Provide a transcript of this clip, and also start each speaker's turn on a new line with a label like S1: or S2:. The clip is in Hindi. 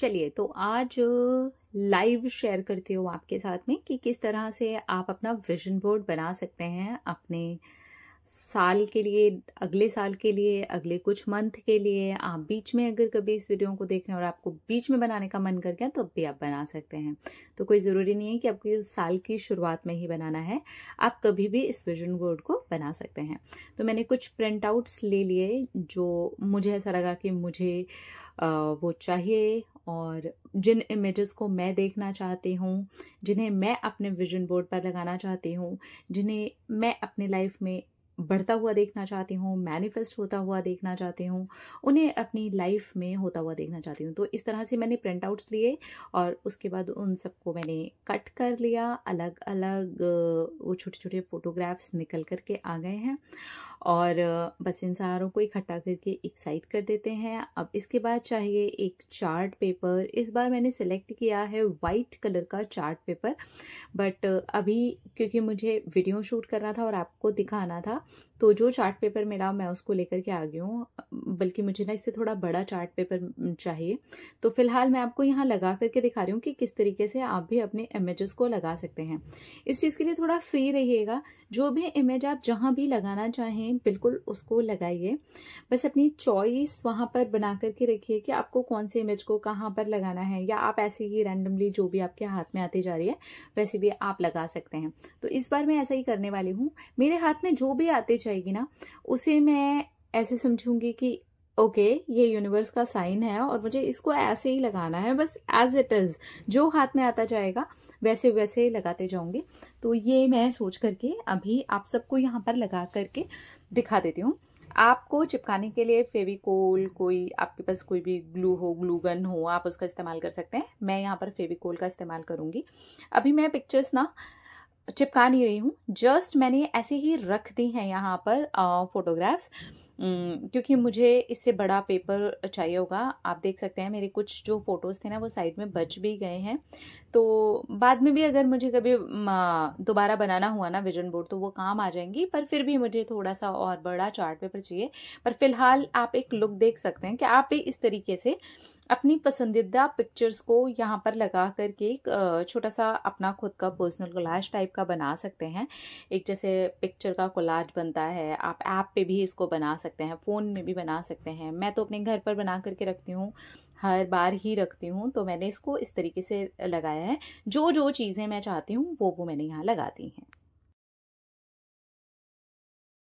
S1: चलिए तो आज लाइव शेयर करती हूँ आपके साथ में कि किस तरह से आप अपना विजन बोर्ड बना सकते हैं अपने साल के लिए अगले साल के लिए अगले कुछ मंथ के लिए आप बीच में अगर कभी इस वीडियो को देखने और आपको बीच में बनाने का मन कर गया तो अब भी आप बना सकते हैं तो कोई ज़रूरी नहीं है कि आपको साल की शुरुआत में ही बनाना है आप कभी भी इस विजन बोर्ड को बना सकते हैं तो मैंने कुछ प्रिंट आउट्स ले लिए जो मुझे ऐसा लगा कि मुझे वो चाहिए और जिन इमेजेस को मैं देखना चाहती हूँ जिन्हें मैं अपने विजन बोर्ड पर लगाना चाहती हूँ जिन्हें मैं अपने लाइफ में बढ़ता हुआ देखना चाहती हूँ मैनिफेस्ट होता हुआ देखना चाहती हूँ उन्हें अपनी लाइफ में होता हुआ देखना चाहती हूँ तो इस तरह से मैंने प्रिंट आउट्स लिए और उसके बाद उन सबको मैंने कट कर लिया अलग अलग वो छोटे छोटे फ़ोटोग्राफ्स निकल करके आ गए हैं और बस इन सहारों को इकट्ठा करके एक साइड कर देते हैं अब इसके बाद चाहिए एक चार्ट पेपर इस बार मैंने सेलेक्ट किया है वाइट कलर का चार्ट पेपर बट अभी क्योंकि मुझे वीडियो शूट करना था और आपको दिखाना था तो जो चार्ट पेपर मेरा मैं उसको लेकर के आ गई हूँ बल्कि मुझे ना इससे थोड़ा बड़ा चार्ट पेपर चाहिए तो फिलहाल मैं आपको यहाँ लगा करके दिखा रही हूँ कि किस तरीके से आप भी अपने इमेजेस को लगा सकते हैं इस चीज़ के लिए थोड़ा फ्री रहिएगा जो भी इमेज आप जहाँ भी लगाना चाहें बिल्कुल उसको लगाइए बस अपनी चॉइस वहाँ पर बना करके रखिए कि आपको कौन से इमेज को कहाँ पर लगाना है या आप ऐसे ही रैंडमली जो भी आपके हाथ में आती जा रही है वैसे भी आप लगा सकते हैं तो इस बार मैं ऐसा ही करने वाली हूँ मेरे हाथ में जो भी आती जाएगी ना उसे मैं ऐसे समझूंगी कि ओके okay, ये यूनिवर्स का साइन है और मुझे इसको ऐसे ही लगाना है बस एज इट इज़ जो हाथ में आता जाएगा वैसे वैसे लगाते जाऊंगी तो ये मैं सोच करके अभी आप सबको यहाँ पर लगा करके दिखा देती हूँ आपको चिपकाने के लिए फेविकोल कोई आपके पास कोई भी ग्लू हो ग्लू गन हो आप उसका इस्तेमाल कर सकते हैं मैं यहाँ पर फेविकोल का इस्तेमाल करूँगी अभी मैं पिक्चर्स ना चिपका नहीं रही हूँ जस्ट मैंने ऐसे ही रख दी हैं यहाँ पर फोटोग्राफ्स हम्म, क्योंकि मुझे इससे बड़ा पेपर चाहिए होगा आप देख सकते हैं मेरे कुछ जो फ़ोटोज़ थे ना वो साइड में बच भी गए हैं तो बाद में भी अगर मुझे कभी दोबारा बनाना हुआ ना विजन बोर्ड तो वो काम आ जाएंगी पर फिर भी मुझे थोड़ा सा और बड़ा चार्ट पेपर चाहिए पर फिलहाल आप एक लुक देख सकते हैं कि आप भी इस तरीके से अपनी पसंदीदा पिक्चर्स को यहाँ पर लगा करके एक छोटा सा अपना खुद का पर्सनल कोलाज टाइप का बना सकते हैं एक जैसे पिक्चर का कोलाज बनता है आप ऐप पे भी इसको बना सकते सकते हैं फ़ोन में भी बना सकते हैं मैं तो अपने घर पर बना करके रखती हूँ हर बार ही रखती हूँ तो मैंने इसको इस तरीके से लगाया है जो जो चीज़ें मैं चाहती हूँ वो वो मैंने यहाँ लगा दी हैं